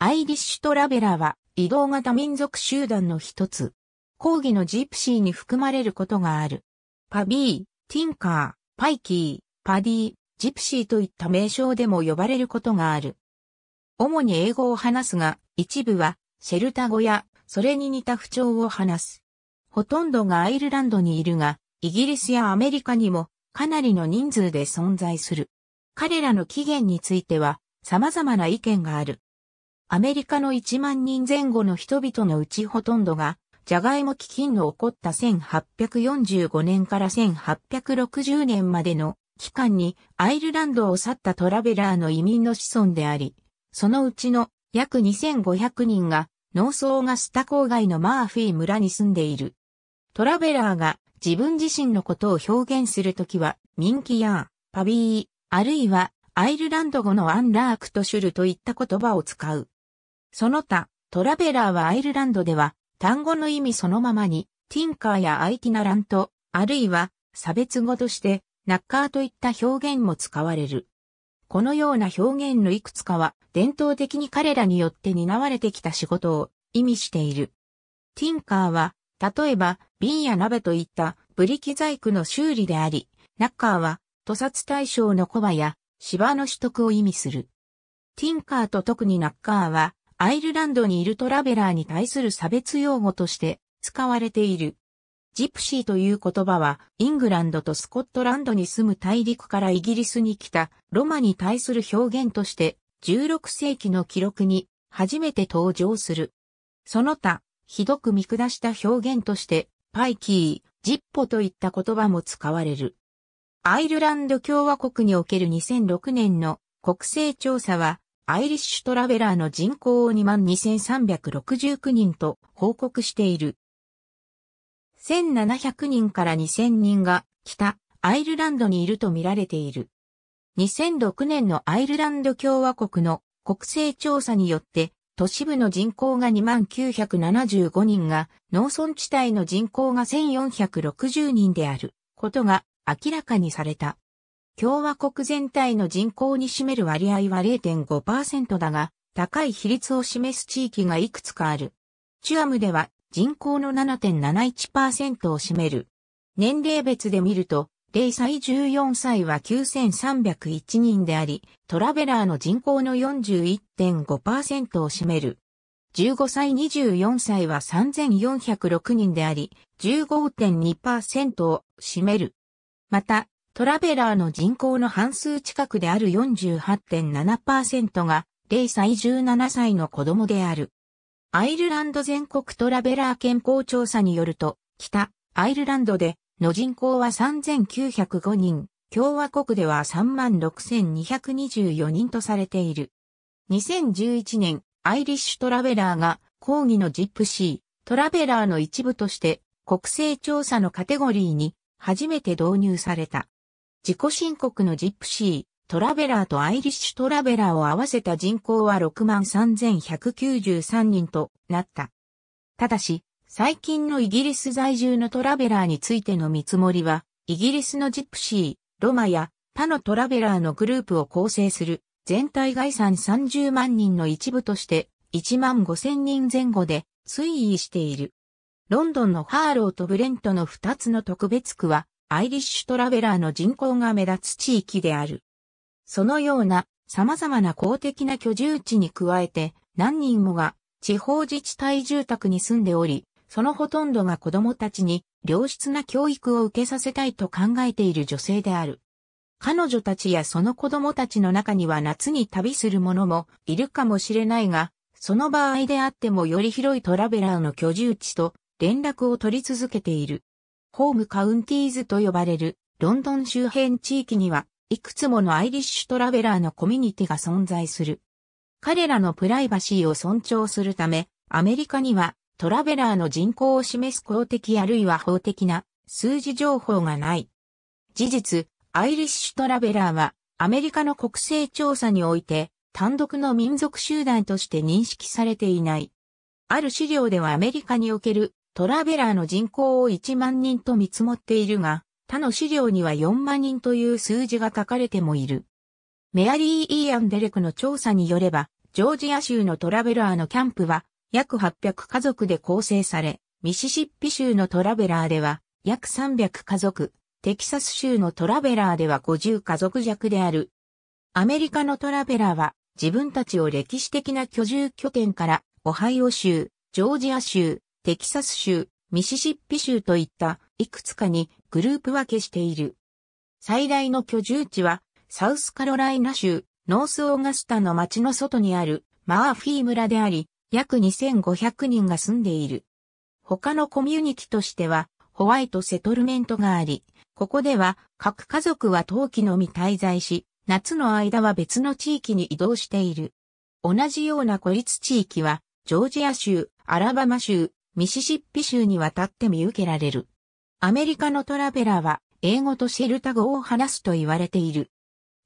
アイリッシュトラベラは移動型民族集団の一つ。抗議のジプシーに含まれることがある。パビー、ティンカー、パイキー、パディー、ジプシーといった名称でも呼ばれることがある。主に英語を話すが、一部はシェルタ語やそれに似た不調を話す。ほとんどがアイルランドにいるが、イギリスやアメリカにもかなりの人数で存在する。彼らの起源については様々な意見がある。アメリカの1万人前後の人々のうちほとんどが、ジャガイモ飢饉の起こった1845年から1860年までの期間にアイルランドを去ったトラベラーの移民の子孫であり、そのうちの約2500人が農村がスタ郊外のマーフィー村に住んでいる。トラベラーが自分自身のことを表現するときは、ミンキヤー、パビー、あるいはアイルランド語のアンラークとシュルといった言葉を使う。その他、トラベラーはアイルランドでは、単語の意味そのままに、ティンカーやアイティナラント、あるいは、差別語として、ナッカーといった表現も使われる。このような表現のいくつかは、伝統的に彼らによって担われてきた仕事を意味している。ティンカーは、例えば、瓶や鍋といったブリキ細工の修理であり、ナッカーは、屠殺対象のコバや、芝の取得を意味する。ティンカーと特にナッカーは、アイルランドにいるトラベラーに対する差別用語として使われている。ジプシーという言葉は、イングランドとスコットランドに住む大陸からイギリスに来たロマに対する表現として、16世紀の記録に初めて登場する。その他、ひどく見下した表現として、パイキー、ジッポといった言葉も使われる。アイルランド共和国における2006年の国勢調査は、アイリッシュトラベラーの人口を22,369人と報告している。1700人から2000人が北アイルランドにいると見られている。2006年のアイルランド共和国の国勢調査によって都市部の人口が2975人が農村地帯の人口が1460人であることが明らかにされた。共和国全体の人口に占める割合は0.5%だが、高い比率を示す地域がいくつかある。チュアムでは人口の7.71%を占める。年齢別で見ると、0歳14歳は9301人であり、トラベラーの人口の41.5%を占める。15歳24歳は3406人であり、15.2%を占める。また、トラベラーの人口の半数近くである48.7%が0歳17歳の子供である。アイルランド全国トラベラー健康調査によると、北アイルランドでの人口は3905人、共和国では36,224人とされている。2011年、アイリッシュトラベラーが抗議のジップシー、トラベラーの一部として国勢調査のカテゴリーに初めて導入された。自己申告のジップシー、トラベラーとアイリッシュトラベラーを合わせた人口は63,193人となった。ただし、最近のイギリス在住のトラベラーについての見積もりは、イギリスのジップシー、ロマや他のトラベラーのグループを構成する全体概算30万人の一部として1万5千人前後で推移している。ロンドンのハーローとブレントの2つの特別区はアイリッシュトラベラーの人口が目立つ地域である。そのような様々な公的な居住地に加えて何人もが地方自治体住宅に住んでおり、そのほとんどが子供たちに良質な教育を受けさせたいと考えている女性である。彼女たちやその子供たちの中には夏に旅する者もいるかもしれないが、その場合であってもより広いトラベラーの居住地と連絡を取り続けている。ホームカウンティーズと呼ばれるロンドン周辺地域には、いくつものアイリッシュトラベラーのコミュニティが存在する。彼らのプライバシーを尊重するため、アメリカにはトラベラーの人口を示す公的あるいは法的な数字情報がない。事実、アイリッシュトラベラーはアメリカの国勢調査において単独の民族集団として認識されていない。ある資料ではアメリカにおけるトラベラーの人口を1万人と見積もっているが、他の資料には4万人という数字が書かれてもいる。メアリー・イーアン・デレクの調査によれば、ジョージア州のトラベラーのキャンプは約800家族で構成され、ミシシッピ州のトラベラーでは約300家族、テキサス州のトラベラーでは50家族弱である。アメリカのトラベラーは自分たちを歴史的な居住拠点からオハイオ州、ジョージア州、テキサス州、ミシシッピ州といったいくつかにグループ分けしている。最大の居住地はサウスカロライナ州ノースオーガスタの町の外にあるマーフィー村であり、約2500人が住んでいる。他のコミュニティとしてはホワイトセトルメントがあり、ここでは各家族は冬季のみ滞在し、夏の間は別の地域に移動している。同じような孤立地域は、ジョージア州、アラバマ州、ミシシッピ州に渡って見受けられる。アメリカのトラベラーは英語とシェルタ語を話すと言われている。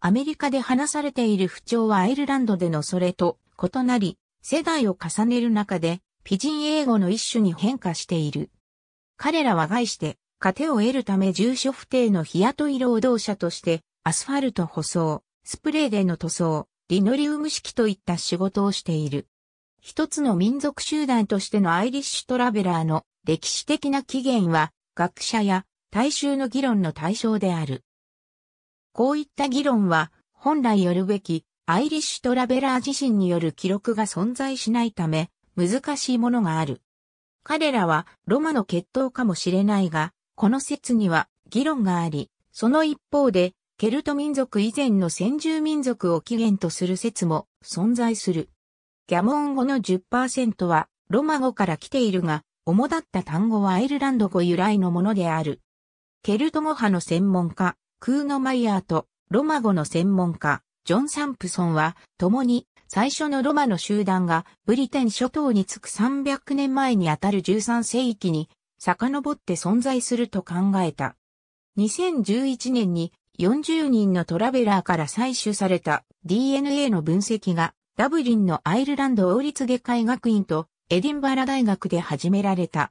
アメリカで話されている不調はアイルランドでのそれと異なり、世代を重ねる中で、ピジン英語の一種に変化している。彼らは概して、糧を得るため住所不定の日雇い労働者として、アスファルト舗装、スプレーでの塗装、リノリウム式といった仕事をしている。一つの民族集団としてのアイリッシュトラベラーの歴史的な起源は学者や大衆の議論の対象である。こういった議論は本来よるべきアイリッシュトラベラー自身による記録が存在しないため難しいものがある。彼らはロマの血統かもしれないが、この説には議論があり、その一方でケルト民族以前の先住民族を起源とする説も存在する。ギャモン語の10%はロマ語から来ているが、主だった単語はアイルランド語由来のものである。ケルト語派の専門家、クーノマイヤーとロマ語の専門家、ジョン・サンプソンは、共に最初のロマの集団がブリテン諸島に着く300年前にあたる13世紀に遡って存在すると考えた。2011年に40人のトラベラーから採取された DNA の分析がダブリンのアイルランド王立外科医学院とエディンバラ大学で始められた。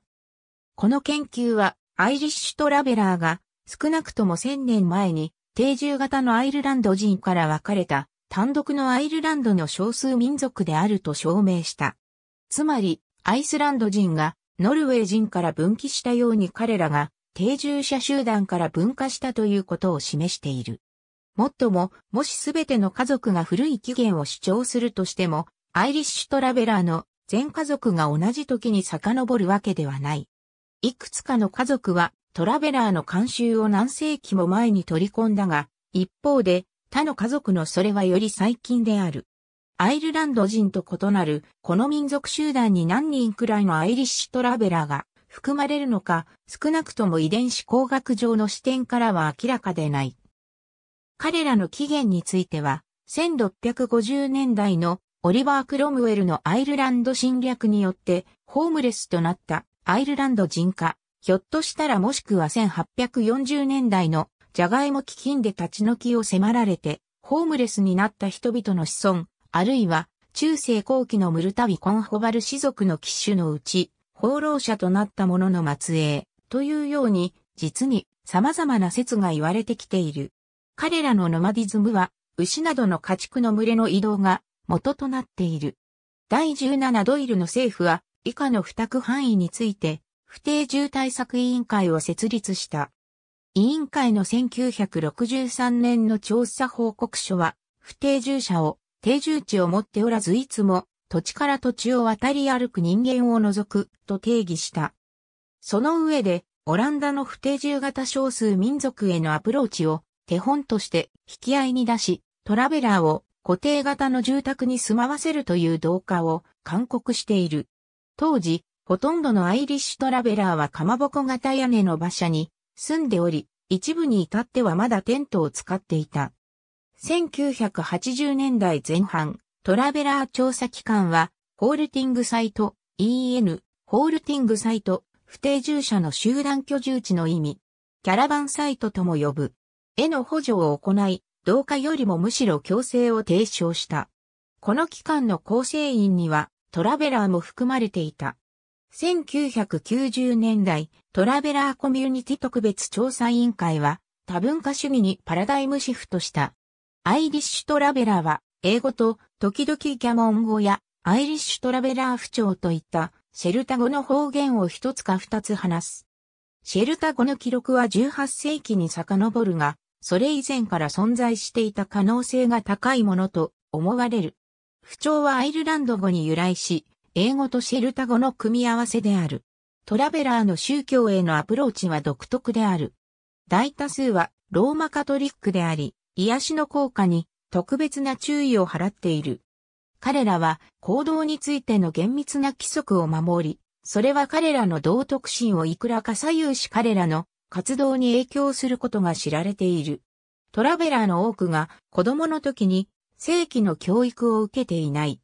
この研究はアイリッシュトラベラーが少なくとも1000年前に定住型のアイルランド人から分かれた単独のアイルランドの少数民族であると証明した。つまり、アイスランド人がノルウェー人から分岐したように彼らが定住者集団から分化したということを示している。もっとも、もしすべての家族が古い起源を主張するとしても、アイリッシュトラベラーの全家族が同じ時に遡るわけではない。いくつかの家族はトラベラーの慣習を何世紀も前に取り込んだが、一方で他の家族のそれはより最近である。アイルランド人と異なるこの民族集団に何人くらいのアイリッシュトラベラーが含まれるのか、少なくとも遺伝子工学上の視点からは明らかでない。彼らの起源については、1650年代のオリバー・クロムウェルのアイルランド侵略によってホームレスとなったアイルランド人化、ひょっとしたらもしくは1840年代のジャガイモ基金で立ち退きを迫られて、ホームレスになった人々の子孫、あるいは中世後期のムルタビ・コンホバル氏族の騎手のうち、放浪者となった者の末裔、というように、実に様々な説が言われてきている。彼らのノマディズムは、牛などの家畜の群れの移動が元となっている。第17ドイルの政府は、以下の付択範囲について、不定住対策委員会を設立した。委員会の1963年の調査報告書は、不定住者を定住地を持っておらずいつも土地から土地を渡り歩く人間を除くと定義した。その上で、オランダの不定住型少数民族へのアプローチを手本として引き合いに出し、トラベラーを固定型の住宅に住まわせるという動画を勧告している。当時、ほとんどのアイリッシュトラベラーはかまぼこ型屋根の馬車に住んでおり、一部に至ってはまだテントを使っていた。1980年代前半、トラベラー調査機関は、ホールティングサイト、EN、ホールティングサイト、不定住者の集団居住地の意味、キャラバンサイトとも呼ぶ。への補助を行い、同化よりもむしろ強制を提唱した。この期間の構成員にはトラベラーも含まれていた。1990年代、トラベラーコミュニティ特別調査委員会は多文化主義にパラダイムシフトした。アイリッシュトラベラーは英語と時々ギャモン語やアイリッシュトラベラー不調といったシェルタ語の方言を一つか二つ話す。シェルタ語の記録は18世紀に遡るが、それ以前から存在していた可能性が高いものと思われる。不調はアイルランド語に由来し、英語とシェルタ語の組み合わせである。トラベラーの宗教へのアプローチは独特である。大多数はローマカトリックであり、癒しの効果に特別な注意を払っている。彼らは行動についての厳密な規則を守り、それは彼らの道徳心をいくらか左右し彼らの活動に影響することが知られている。トラベラーの多くが子供の時に正規の教育を受けていない。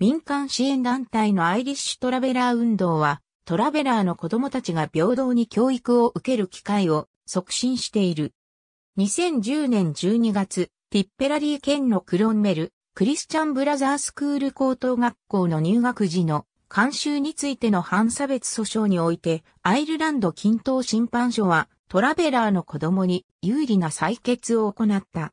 民間支援団体のアイリッシュトラベラー運動はトラベラーの子供たちが平等に教育を受ける機会を促進している。2010年12月、ティッペラリー県のクロンメル、クリスチャンブラザースクール高等学校の入学時の慣習についての反差別訴訟において、アイルランド均等審判所は、トラベラーの子供に有利な採決を行った。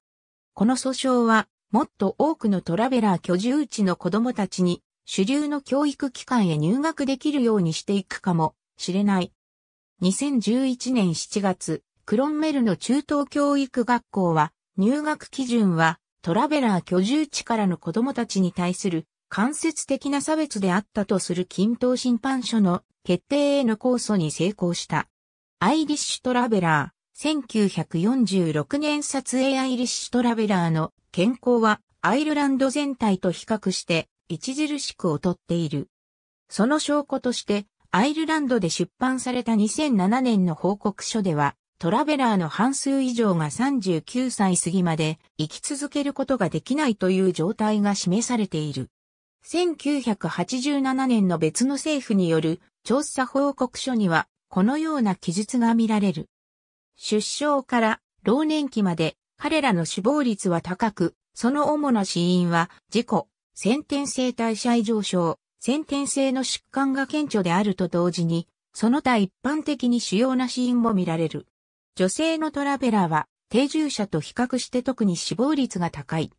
この訴訟は、もっと多くのトラベラー居住地の子供たちに、主流の教育機関へ入学できるようにしていくかもしれない。2011年7月、クロンメルの中等教育学校は、入学基準はトラベラー居住地からの子供たちに対する間接的な差別であったとする均等審判所の決定への控訴に成功した。アイリッシュトラベラー、1946年撮影アイリッシュトラベラーの健康はアイルランド全体と比較して著しく劣っている。その証拠として、アイルランドで出版された2007年の報告書では、トラベラーの半数以上が39歳過ぎまで生き続けることができないという状態が示されている。1987年の別の政府による調査報告書には、このような記述が見られる。出生から老年期まで彼らの死亡率は高く、その主な死因は事故、先天性代謝異常症、先天性の疾患が顕著であると同時に、その他一般的に主要な死因も見られる。女性のトラベラーは定住者と比較して特に死亡率が高い。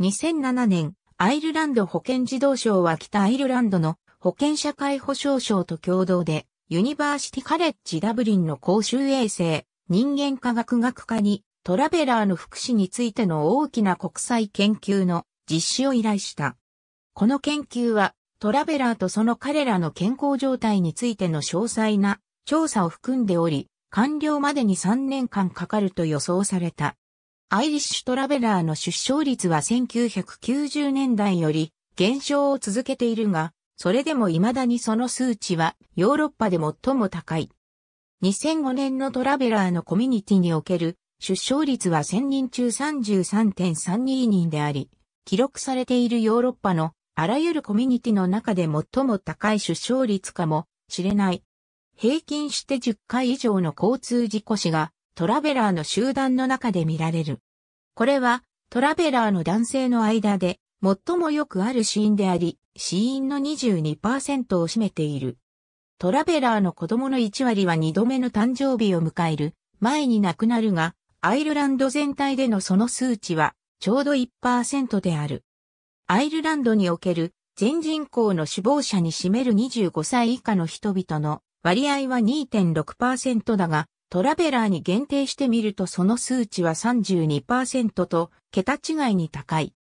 2007年、アイルランド保健児童省は北アイルランドの保健社会保障省と共同で、ユニバーシティカレッジダブリンの公衆衛生、人間科学学科に、トラベラーの福祉についての大きな国際研究の実施を依頼した。この研究は、トラベラーとその彼らの健康状態についての詳細な調査を含んでおり、完了までに3年間かかると予想された。アイリッシュトラベラーの出生率は1990年代より減少を続けているが、それでも未だにその数値はヨーロッパで最も高い。2005年のトラベラーのコミュニティにおける出生率は1000人中33.32人であり、記録されているヨーロッパのあらゆるコミュニティの中で最も高い出生率かもしれない。平均して10回以上の交通事故死がトラベラーの集団の中で見られる。これはトラベラーの男性の間で最もよくある死因であり、死因の22%を占めている。トラベラーの子供の1割は2度目の誕生日を迎える前に亡くなるが、アイルランド全体でのその数値はちょうど1%である。アイルランドにおける全人口の死亡者に占める25歳以下の人々の割合は2.6%だが、トラベラーに限定してみるとその数値は32%と桁違いに高い。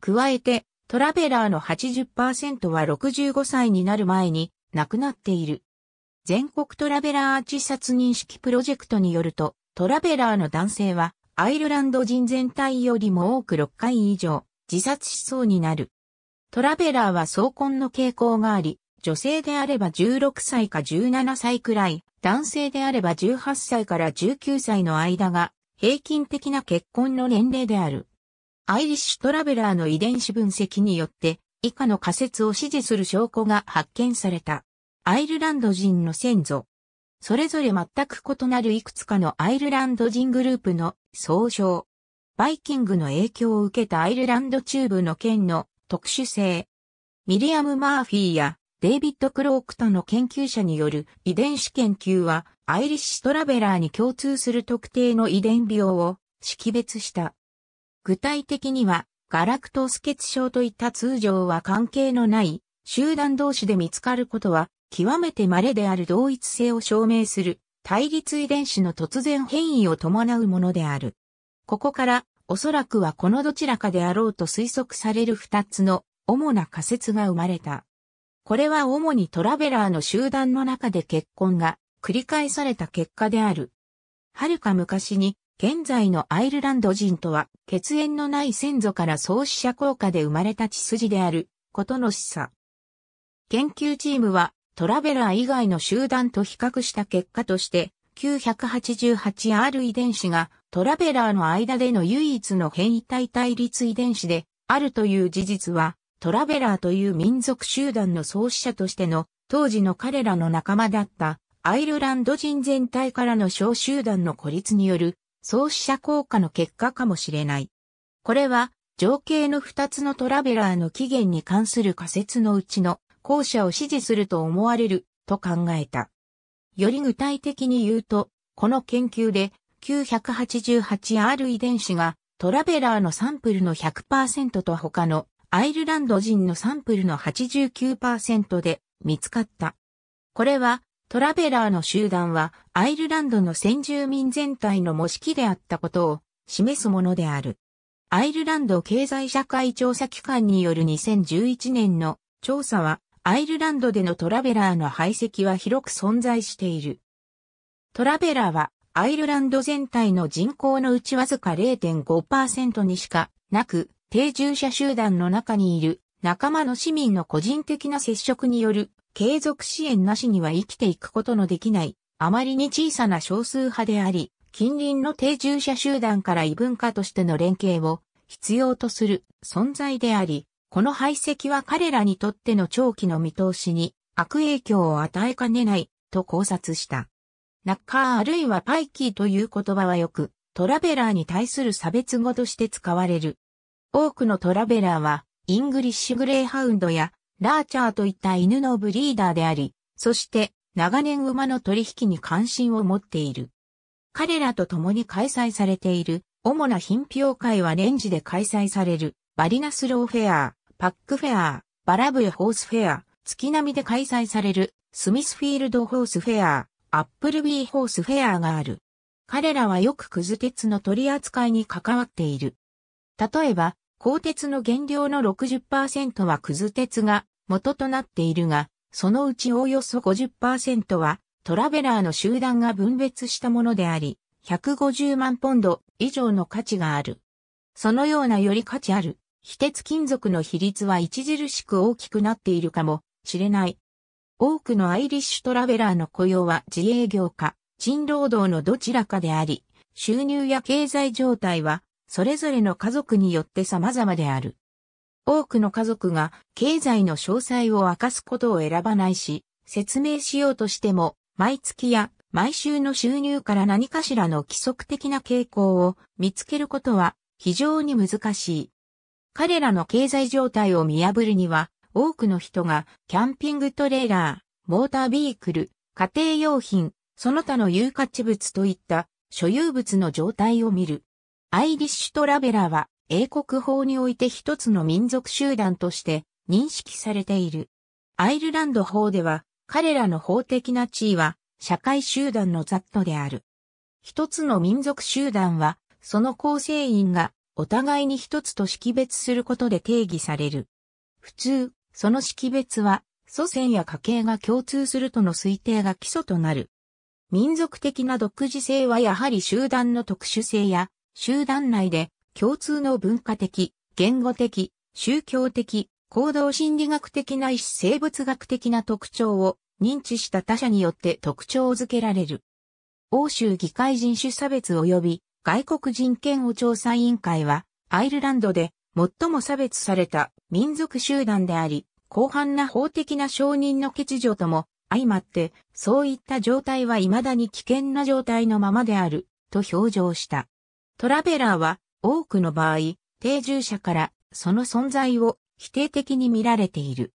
加えて、トラベラーの80%は65歳になる前に亡くなっている。全国トラベラー自殺認識プロジェクトによると、トラベラーの男性はアイルランド人全体よりも多く6回以上自殺しそうになる。トラベラーは相婚の傾向があり、女性であれば16歳か17歳くらい、男性であれば18歳から19歳の間が平均的な結婚の年齢である。アイリッシュトラベラーの遺伝子分析によって以下の仮説を支持する証拠が発見された。アイルランド人の先祖。それぞれ全く異なるいくつかのアイルランド人グループの総称。バイキングの影響を受けたアイルランド中部の県の特殊性。ミリアム・マーフィーやデイビッド・クロークとの研究者による遺伝子研究は、アイリッシュ・トラベラーに共通する特定の遺伝病を識別した。具体的には、ガラクトス欠症といった通常は関係のない集団同士で見つかることは極めて稀である同一性を証明する対立遺伝子の突然変異を伴うものである。ここからおそらくはこのどちらかであろうと推測される二つの主な仮説が生まれた。これは主にトラベラーの集団の中で結婚が繰り返された結果である。はるか昔に現在のアイルランド人とは血縁のない先祖から創始者効果で生まれた血筋であることの示唆。研究チームはトラベラー以外の集団と比較した結果として 988R 遺伝子がトラベラーの間での唯一の変異体対立遺伝子であるという事実はトラベラーという民族集団の創始者としての、当時の彼らの仲間だったアイルランド人全体からの小集団の孤立による創始者効果の結果かもしれない。これは情景の二つのトラベラーの起源に関する仮説のうちの後者を支持すると思われると考えた。より具体的に言うと、この研究で 988R 遺伝子がトラベラーのサンプルの100%と他のアイルランド人のサンプルの89%で見つかった。これはトラベラーの集団はアイルランドの先住民全体の模式であったことを示すものである。アイルランド経済社会調査機関による2011年の調査はアイルランドでのトラベラーの排斥は広く存在している。トラベラーはアイルランド全体の人口のうちわずか0.5%にしかなく、定住者集団の中にいる仲間の市民の個人的な接触による継続支援なしには生きていくことのできない、あまりに小さな少数派であり、近隣の定住者集団から異文化としての連携を必要とする存在であり、この排斥は彼らにとっての長期の見通しに悪影響を与えかねないと考察した。ナッカーあるいはパイキーという言葉はよくトラベラーに対する差別語として使われる。多くのトラベラーは、イングリッシュグレーハウンドや、ラーチャーといった犬のブリーダーであり、そして、長年馬の取引に関心を持っている。彼らと共に開催されている、主な品評会は年次で開催される、バリナスローフェア、パックフェア、バラブエホースフェア、月並みで開催される、スミスフィールドホースフェア、アップルビーホースフェアがある。彼らはよくクズ鉄の取り扱いに関わっている。例えば、鋼鉄の原料の60%はくず鉄が元となっているが、そのうちおおよそ50%はトラベラーの集団が分別したものであり、150万ポンド以上の価値がある。そのようなより価値ある、非鉄金属の比率は著しく大きくなっているかもしれない。多くのアイリッシュトラベラーの雇用は自営業か、賃労働のどちらかであり、収入や経済状態はそれぞれの家族によって様々である。多くの家族が経済の詳細を明かすことを選ばないし、説明しようとしても、毎月や毎週の収入から何かしらの規則的な傾向を見つけることは非常に難しい。彼らの経済状態を見破るには、多くの人がキャンピングトレーラー、モータービークル、家庭用品、その他の有価値物といった所有物の状態を見る。アイリッシュトラベラは英国法において一つの民族集団として認識されている。アイルランド法では彼らの法的な地位は社会集団の雑居である。一つの民族集団はその構成員がお互いに一つと識別することで定義される。普通、その識別は祖先や家系が共通するとの推定が基礎となる。民族的な独自性はやはり集団の特殊性や集団内で共通の文化的、言語的、宗教的、行動心理学的ないし生物学的な特徴を認知した他者によって特徴づけられる。欧州議会人種差別及び外国人権を調査委員会はアイルランドで最も差別された民族集団であり、広範な法的な承認の欠如とも相まって、そういった状態は未だに危険な状態のままである、と表情した。トラベラーは多くの場合、定住者からその存在を否定的に見られている。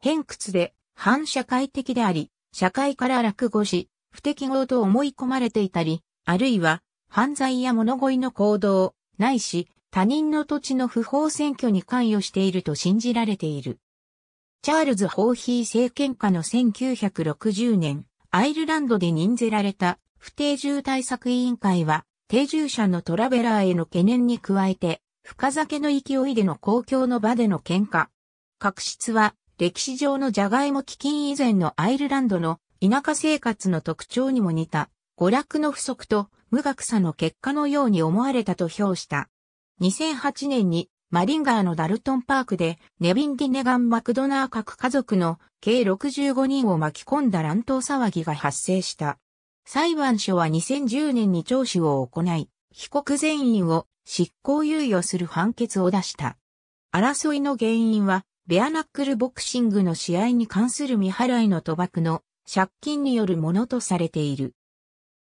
偏屈で反社会的であり、社会から落語し、不適合と思い込まれていたり、あるいは犯罪や物乞いの行動、ないし他人の土地の不法占拠に関与していると信じられている。チャールズ・ホーヒー政権下の1960年、アイルランドで任ぜられた不定住対策委員会は、定住者のトラベラーへの懸念に加えて、深酒の勢いでの公共の場での喧嘩。確執は、歴史上のジャガイモ基金以前のアイルランドの田舎生活の特徴にも似た、娯楽の不足と無学さの結果のように思われたと評した。2008年にマリンガーのダルトンパークでネビン・ディネガン・マクドナー各家族の計65人を巻き込んだ乱闘騒ぎが発生した。裁判所は2010年に聴取を行い、被告全員を執行猶予する判決を出した。争いの原因は、ベアナックルボクシングの試合に関する未払いの賭博の借金によるものとされている。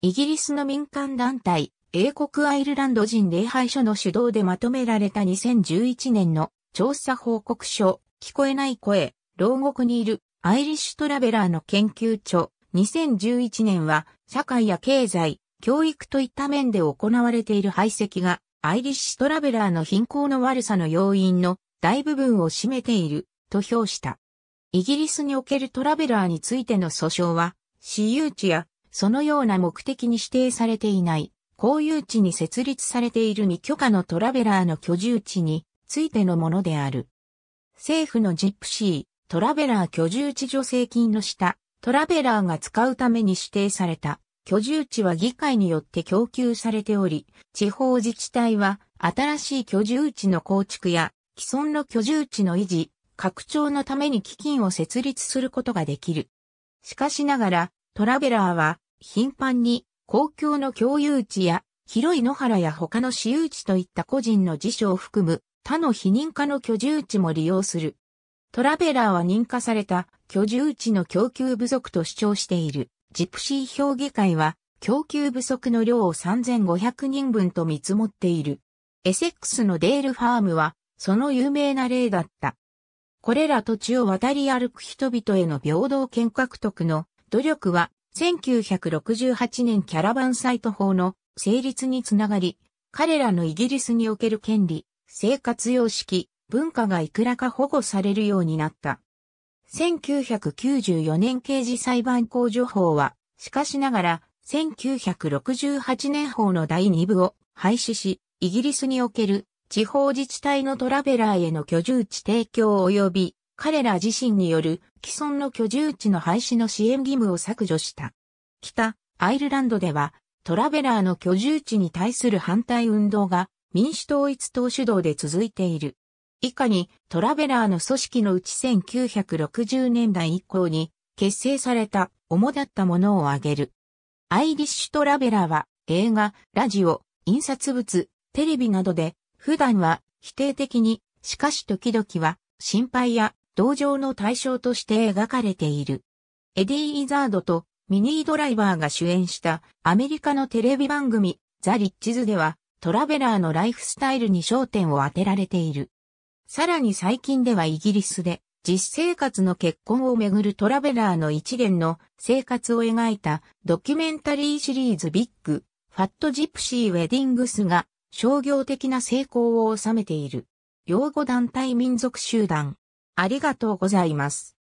イギリスの民間団体、英国アイルランド人礼拝所の主導でまとめられた2011年の調査報告書、聞こえない声、牢獄にいるアイリッシュトラベラーの研究所、2011年は社会や経済、教育といった面で行われている排斥が、アイリッシュトラベラーの貧困の悪さの要因の大部分を占めている、と評した。イギリスにおけるトラベラーについての訴訟は、私有地や、そのような目的に指定されていない、公有地に設立されている未許可のトラベラーの居住地についてのものである。政府のジップシー、トラベラー居住地助成金の下、トラベラーが使うために指定された居住地は議会によって供給されており、地方自治体は新しい居住地の構築や既存の居住地の維持、拡張のために基金を設立することができる。しかしながら、トラベラーは頻繁に公共の共有地や広い野原や他の私有地といった個人の辞書を含む他の非認可の居住地も利用する。トラベラーは認可された居住地の供給不足と主張している。ジプシー評議会は、供給不足の量を3500人分と見積もっている。エセックスのデールファームは、その有名な例だった。これら土地を渡り歩く人々への平等権獲得の努力は、1968年キャラバンサイト法の成立につながり、彼らのイギリスにおける権利、生活様式、文化がいくらか保護されるようになった。1994年刑事裁判控除法は、しかしながら、1968年法の第2部を廃止し、イギリスにおける地方自治体のトラベラーへの居住地提供及び、彼ら自身による既存の居住地の廃止の支援義務を削除した。北アイルランドではトラベラーの居住地に対する反対運動が民主統一党主導で続いている。以下にトラベラーの組織のうち1960年代以降に結成された主だったものを挙げる。アイリッシュトラベラーは映画、ラジオ、印刷物、テレビなどで普段は否定的に、しかし時々は心配や同情の対象として描かれている。エディ・イザードとミニードライバーが主演したアメリカのテレビ番組ザ・リッチズではトラベラーのライフスタイルに焦点を当てられている。さらに最近ではイギリスで実生活の結婚をめぐるトラベラーの一連の生活を描いたドキュメンタリーシリーズビッグ、ファットジプシーウェディングスが商業的な成功を収めている。擁護団体民族集団。ありがとうございます。